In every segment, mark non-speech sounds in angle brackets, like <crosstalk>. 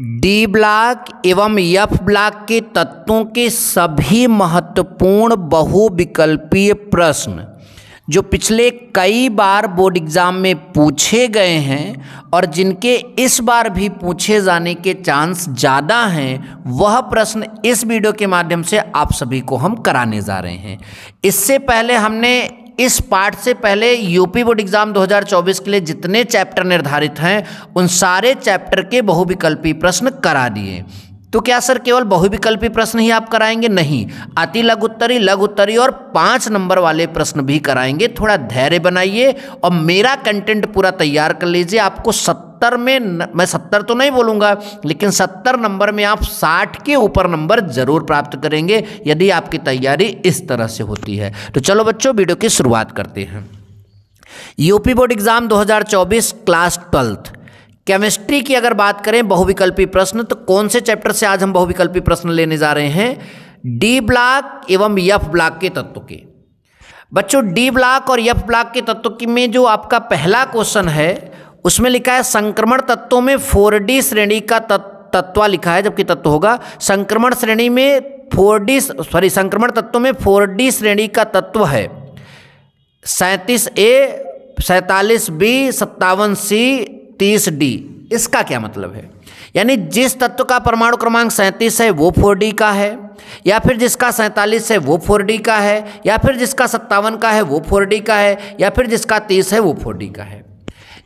D block एवं F block के तत्वों के सभी महत्वपूर्ण बहुविकल्पीय प्रश्न जो पिछले कई बार बोर्ड एग्ज़ाम में पूछे गए हैं और जिनके इस बार भी पूछे जाने के चांस ज़्यादा हैं वह प्रश्न इस वीडियो के माध्यम से आप सभी को हम कराने जा रहे हैं इससे पहले हमने इस पार्ट से पहले यूपी बोर्ड एग्जाम 2024 के लिए जितने चैप्टर निर्धारित हैं उन सारे चैप्टर के बहुविकल्पी प्रश्न करा दिए तो क्या सर केवल बहुविकल्पी प्रश्न ही आप कराएंगे नहीं अति लघु उत्तरी लघु उत्तरी और पांच नंबर वाले प्रश्न भी कराएंगे थोड़ा धैर्य बनाइए और मेरा कंटेंट पूरा तैयार कर लीजिए आपको सत्तर में न, मैं सत्तर तो नहीं बोलूंगा लेकिन सत्तर नंबर में आप साठ के ऊपर नंबर जरूर प्राप्त करेंगे यदि आपकी तैयारी इस तरह से होती है तो चलो बच्चों वीडियो की शुरुआत करते हैं UP board exam 2024 class twelfth chemistry की अगर बात करें बहुविकल्पी प्रश्न तो कौन से चैप्टर से आज हम बहुविकल्पी प्रश्न लेने जा रहे हैं डी ब्लॉक एवं यफ ब्लॉक के तत्व के बच्चों डी ब्लॉक और यफ ब्लॉक के तत्व की में जो आपका पहला क्वेश्चन है उसमें लिखा है संक्रमण तत्वों में फोर श्रेणी का तत्व लिखा है जबकि तत्व होगा संक्रमण श्रेणी में फोर सॉरी संक्रमण तत्व में फोर श्रेणी का तत्व है सैंतीस ए सैतालीस बी सत्तावन सी तीस डी इसका क्या मतलब है यानी जिस तत्व का परमाणु क्रमांक सैंतीस है वो फोर डी का है या फिर जिसका सैंतालीस है वो फोर डी का है या फिर जिसका सत्तावन का है वो फोर डी का है या फिर जिसका तीस है वो फोर डी का है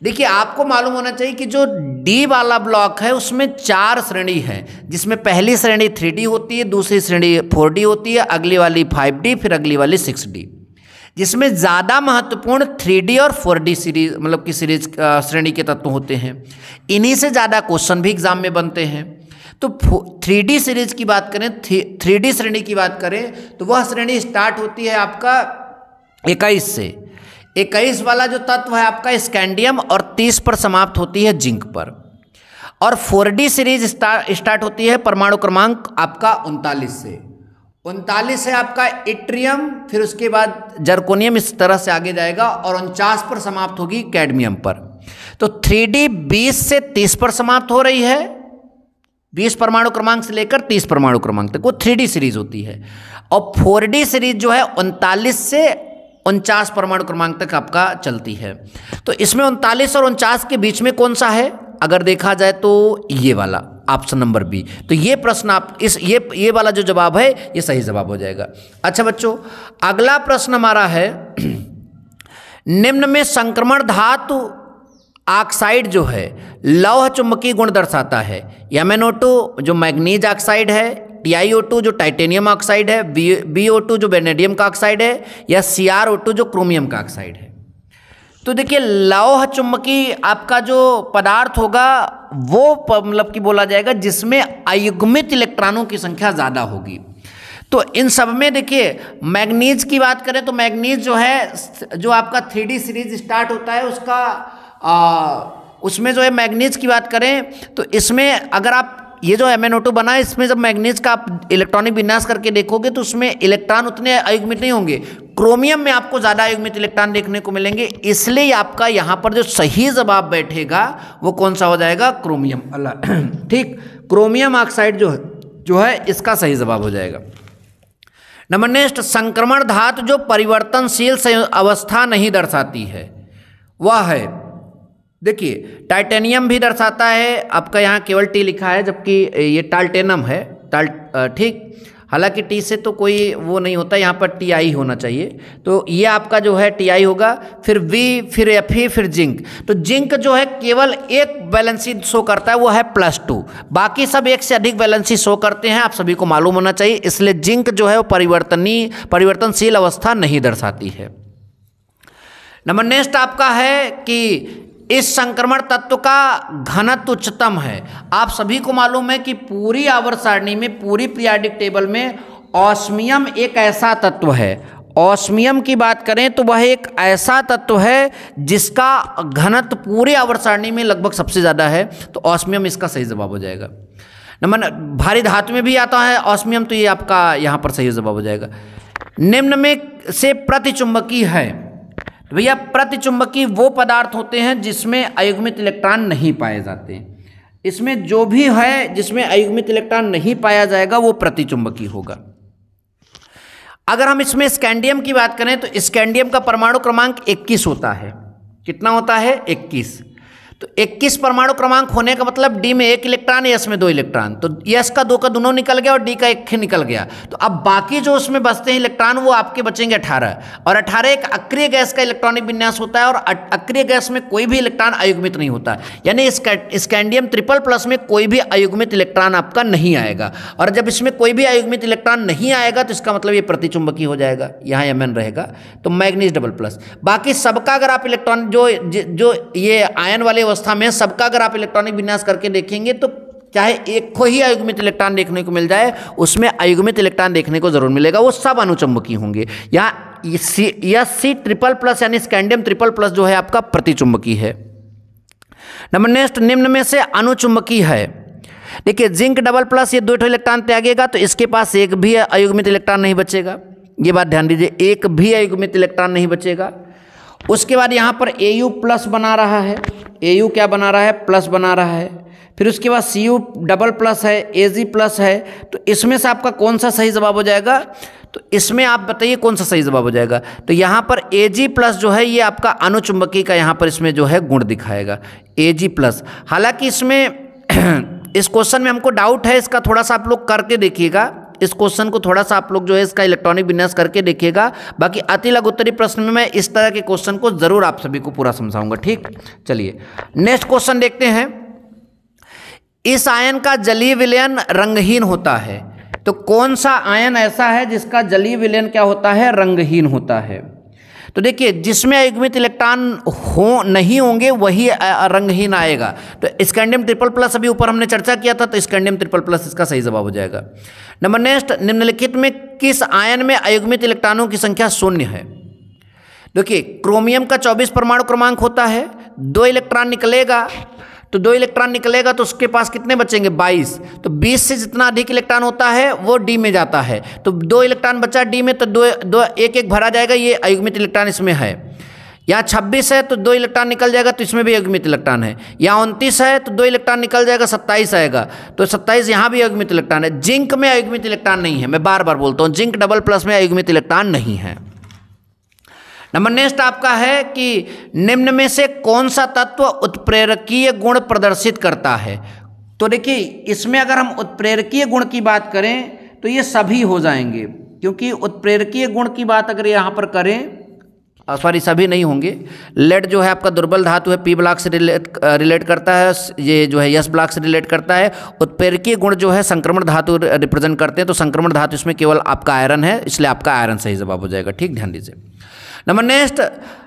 देखिए आपको मालूम होना चाहिए कि जो डी वाला ब्लॉक है उसमें चार श्रेणी है जिसमें पहली श्रेणी थ्री डी होती है दूसरी श्रेणी फोर डी होती है अगली वाली फाइव डी फिर अगली वाली सिक्स डी जिसमें ज़्यादा महत्वपूर्ण थ्री और फोर सीरीज मतलब की सीरीज श्रेणी के तत्व होते हैं इन्हीं से ज़्यादा क्वेश्चन भी एग्जाम में बनते हैं तो थ्री सीरीज की बात करें थ्री श्रेणी की बात करें तो वह श्रेणी स्टार्ट होती है आपका इक्कीस से इक्कीस वाला जो तत्व है आपका स्कैंडियम और तीस पर समाप्त होती है जिंक पर और फोर सीरीज स्टार्ट होती है परमाणु क्रमांक आपका उनतालीस से उनतालीस है आपका इट्रियम फिर उसके बाद जर्कोनियम इस तरह से आगे जाएगा और उनचास पर समाप्त होगी कैडमियम पर तो थ्री डी बीस से तीस पर समाप्त हो रही है बीस परमाणु क्रमांक से लेकर तीस परमाणु क्रमांक तक वो थ्री डी सीरीज होती है और फोर डी सीरीज जो है उनतालीस से उनचास परमाणु क्रमांक तक आपका चलती है तो इसमें उनतालीस और उनचास के बीच में कौन सा है अगर देखा जाए तो ये वाला ऑप्शन नंबर बी तो ये प्रश्न आप इस ये ये वाला जो जवाब है ये सही जवाब हो जाएगा अच्छा बच्चों अगला प्रश्न हमारा है निम्न में संक्रमण धातु ऑक्साइड जो है लौह चुंबकीय गुण दर्शाता है यमेनोटो जो मैग्नीज ऑक्साइड है टी जो टाइटेनियम ऑक्साइड है बी जो वेनेडियम का ऑक्साइड है या सी जो क्रोमियम का ऑक्साइड है तो देखिए लौह चुम्बकी आपका जो पदार्थ होगा वो मतलब कि बोला जाएगा जिसमें अयुग्मित इलेक्ट्रॉनों की संख्या ज़्यादा होगी तो इन सब में देखिए मैग्नीज की बात करें तो मैग्नीज जो है जो आपका थ्री सीरीज स्टार्ट होता है उसका आ, उसमें जो है मैग्नीज की बात करें तो इसमें अगर आप ये जो एम बना है इसमें जब मैग्नीज का आप इलेक्ट्रॉनिक विन्यास करके देखोगे तो उसमें इलेक्ट्रॉन उतने अयुग्मित नहीं होंगे क्रोमियम में आपको ज़्यादा अयुग्मित इलेक्ट्रॉन देखने को मिलेंगे इसलिए आपका यहाँ पर जो सही जवाब बैठेगा वो कौन सा हो जाएगा क्रोमियम अल्लाह <clears throat> ठीक क्रोमियम ऑक्साइड जो है जो है इसका सही जवाब हो जाएगा नंबर नेक्स्ट संक्रमण धातु जो परिवर्तनशील अवस्था नहीं दर्शाती है वह है देखिए टाइटेनियम भी दर्शाता है आपका यहाँ केवल टी लिखा है जबकि ये टाल्टेनम है टाल ठीक हालांकि टी से तो कोई वो नहीं होता यहाँ पर टी आई होना चाहिए तो ये आपका जो है टी आई होगा फिर वी फिर एफ ई फिर जिंक तो जिंक जो है केवल एक बैलेंसी शो करता है वो है प्लस टू बाकी सब एक से अधिक बैलेंसी शो करते हैं आप सभी को मालूम होना चाहिए इसलिए जिंक जो है वो परिवर्तनी परिवर्तनशील अवस्था नहीं दर्शाती है नंबर नेक्स्ट आपका है कि इस संक्रमण तत्व का घनत्व उच्चतम है आप सभी को मालूम है कि पूरी आवर सारणी में पूरी पीरियाडिक टेबल में ऑस्मियम एक ऐसा तत्व है ऑस्मियम की बात करें तो वह एक ऐसा तत्व है जिसका घनत्व पूरे आवर सारणी में लगभग सबसे ज़्यादा है तो ऑस्मियम इसका सही जवाब हो जाएगा नंबर भारी धातु में भी आता है ऑस्मियम तो ये आपका यहाँ पर सही जवाब हो जाएगा निम्न में से प्रतिचुंबकीय है भैया प्रतिचुंबकीय वो पदार्थ होते हैं जिसमें अयुग्मित इलेक्ट्रॉन नहीं पाए जाते इसमें जो भी है जिसमें अयुग्मित इलेक्ट्रॉन नहीं पाया जाएगा वो प्रतिचुंबकीय होगा अगर हम इसमें स्कैंडियम की बात करें तो स्कैंडियम का परमाणु क्रमांक 21 होता है कितना होता है 21 तो 21 परमाणु क्रमांक होने का मतलब डी में एक इलेक्ट्रॉन एस में दो इलेक्ट्रॉन तो एस का दो का दोनों निकल गया और डी का एक निकल गया तो अब बाकी जो उसमें बचते हैं इलेक्ट्रॉन वो आपके बचेंगे अठारह और अठारह एक अक्रिय गैस का इलेक्ट्रॉनिक विन्यास होता है और अक्रिय गैस में कोई भी इलेक्ट्रॉन अयुग्मित नहीं होता यानी स्कैंडियम ट्रिपल प्लस में कोई भी अयुग्मित इलेक्ट्रॉन आपका नहीं आएगा और जब इसमें कोई भी अयुग्मित इलेक्ट्रॉन नहीं आएगा तो इसका मतलब ये प्रतिचुंबकी हो जाएगा यहाँ एम रहेगा तो मैग्नीज डबल प्लस बाकी सबका अगर आप इलेक्ट्रॉन जो जो ये आयन वाली अवस्था में सबका अगर आप इलेक्ट्रॉनिक विन्यास करके देखेंगे तो चाहे एक को ही अयुग्मित इलेक्ट्रॉन देखने को मिल जाए उसमें अयुग्मित इलेक्ट्रॉन देखने को जरूर मिलेगा वो सब अनुचुंबकीय होंगे यहाँ या सी ट्रिपल प्लस यानी स्कैंडियम ट्रिपल प्लस जो है आपका प्रतिचुंबकीय है नंबर नेक्स्ट निम्न में से अनुचुंबकीय है देखिए जिंक डबल प्लस ये दो इलेक्ट्रॉन त्यागेगा तो इसके पास एक भी अयुग्मित इलेक्ट्रॉन नहीं बचेगा ये बात ध्यान दीजिए एक भी अयुग्मित इलेक्ट्रॉन नहीं बचेगा उसके बाद यहाँ पर ए प्लस बना रहा है ए क्या बना रहा है प्लस बना रहा है फिर उसके बाद सी यू डबल प्लस है ए जी प्लस है तो इसमें से आपका कौन सा सही जवाब हो जाएगा तो इसमें आप बताइए कौन सा सही जवाब हो जाएगा तो यहाँ पर ए जी प्लस जो है ये आपका अनुचुंबकी का यहाँ पर इसमें जो है गुण दिखाएगा ए जी प्लस हालांकि इसमें <clears throat> इस क्वेश्चन में हमको डाउट है इसका थोड़ा सा आप लोग करके देखिएगा इस क्वेश्चन को थोड़ा सा आप लोग जो है इसका इलेक्ट्रॉनिक विन्यास करके देखिएगा बाकी अति उत्तरी प्रश्न में मैं इस तरह के क्वेश्चन को जरूर आप सभी को पूरा समझाऊंगा ठीक चलिए नेक्स्ट क्वेश्चन देखते हैं इस आयन का जलीय विलयन रंगहीन होता है तो कौन सा आयन ऐसा है जिसका जलीय विलयन क्या होता है रंगहीन होता है तो देखिए जिसमें युग्मित इलेक्ट्रॉन हो नहीं होंगे वही रंगहीन आएगा तो स्कैंडियम ट्रिपल प्लस अभी ऊपर हमने चर्चा किया था तो स्कैंडियम ट्रिपल प्लस इसका सही जवाब हो जाएगा नंबर नेक्स्ट निम्नलिखित में किस आयन में अयुग्मित इलेक्ट्रॉनों की संख्या शून्य है देखिए क्रोमियम का 24 परमाणु क्रमांक होता है दो इलेक्ट्रॉन निकलेगा तो दो इलेक्ट्रॉन निकलेगा तो उसके पास कितने बचेंगे 22 तो 20 से जितना अधिक इलेक्ट्रॉन होता है वो डी में जाता है तो दो इलेक्ट्रॉन बचा डी में तो दो दो एक एक भरा जाएगा ये अयुग्मित इलेक्ट्रॉन इसमें है यहाँ छब्बीस है तो दो इलेक्ट्रॉन निकल जाएगा तो इसमें भी अयुग्मित इलेक्ट्रॉन है यहाँ उनतीस है तो दो इलेक्ट्रॉन निकल जाएगा सत्ताईस आएगा तो सत्ताईस यहाँ भी अयुग्मित इलेक्ट्रॉन है जिंक में अयुग्मित इलेक्ट्रॉन नहीं है मैं बार बार बोलता हूँ जिंक डबल प्लस में अयुग्मित इलेक्ट्रॉन नहीं है नंबर नेक्स्ट आपका है कि निम्न में से कौन सा तत्व उत्प्रेरकीय गुण प्रदर्शित करता है तो देखिए इसमें अगर हम उत्प्रेरकीय गुण की बात करें तो ये सभी हो जाएंगे क्योंकि उत्प्रेरकीय गुण की बात अगर यहाँ पर करें सॉरी सभी नहीं होंगे लेड जो है आपका दुर्बल धातु है पी ब्लॉक से रिलेट रिलेट करता है ये जो है यस ब्लॉक से रिलेट करता है उत्प्रेरकीय गुण जो है संक्रमण धातु रिप्रेजेंट करते हैं तो संक्रमण धातु इसमें केवल आपका आयरन है इसलिए आपका आयरन सही जवाब हो जाएगा ठीक ध्यान दीजिए नंबर नेक्स्ट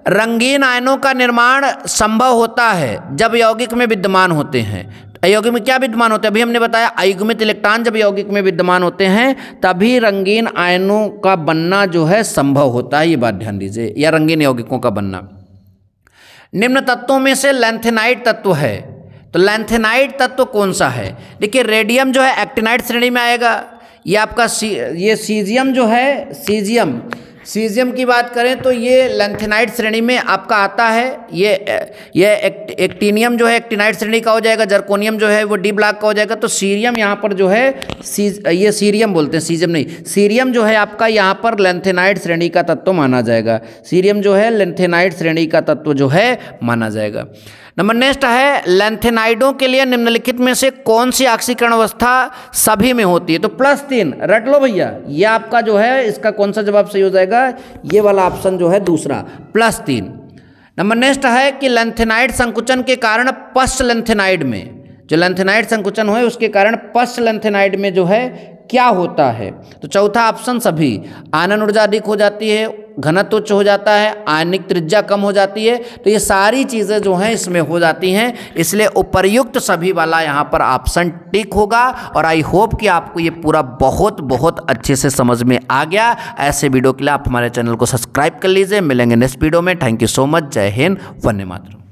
रंगीन आयनों का निर्माण संभव होता है जब यौगिक में विद्यमान होते हैं अयोगिक में क्या विद्यमान होते हैं अभी हमने बताया अयुग्मित इलेक्ट्रॉन जब यौगिक में विद्यमान होते हैं तभी रंगीन आयनों का बनना जो है संभव होता है ये बात ध्यान दीजिए या रंगीन यौगिकों का बनना निम्न तत्वों में से लेंथेनाइट तत्व है तो लेंथेनाइट तत्व कौन सा है देखिए रेडियम जो है एक्टिनाइट श्रेणी में आएगा ये आपका सी ये सीजियम जो है सीजियम सीजियम की बात करें तो ये लेंथेनाइट श्रेणी में आपका आता है ये ये एक, एक्टिनियम जो है एक्टिनाइट श्रेणी का हो जाएगा जर्कोनियम जो है वो डी ब्लॉक का हो जाएगा तो सीरियम यहाँ पर जो है सीज ये सीरियम बोलते हैं सीजियम नहीं सीरियम जो है आपका यहाँ पर लेंथेनाइट श्रेणी का तत्व माना जाएगा सीरियम जो है लेंथेनाइट श्रेणी का तत्व जो है माना जाएगा नंबर नेक्स्ट है लेंथेनाइडों के लिए निम्नलिखित में से कौन सी ऑक्सीकरण अवस्था सभी में होती है तो प्लस तीन रट लो भैया ये आपका जो है इसका कौन सा जवाब सही हो जाएगा ये वाला ऑप्शन जो है दूसरा प्लस तीन नंबर नेक्स्ट है कि लेंथेनाइड संकुचन के कारण पश्च लेंथेनाइड में जो लंथेनाइड संकुचन हुए उसके कारण पश्च लंथेनाइड में जो है क्या होता है तो चौथा ऑप्शन सभी आनन ऊर्जा अधिक हो जाती है घनत्व उच्च हो जाता है आयनिक त्रिज्या कम हो जाती है तो ये सारी चीज़ें जो हैं इसमें हो जाती हैं इसलिए उपर्युक्त सभी वाला यहाँ पर ऑप्शन टिक होगा और आई होप कि आपको ये पूरा बहुत बहुत अच्छे से समझ में आ गया ऐसे वीडियो के लिए आप हमारे चैनल को सब्सक्राइब कर लीजिए मिलेंगे नेक्स्ट वीडियो में थैंक यू सो मच जय हिंद वन्य मातरम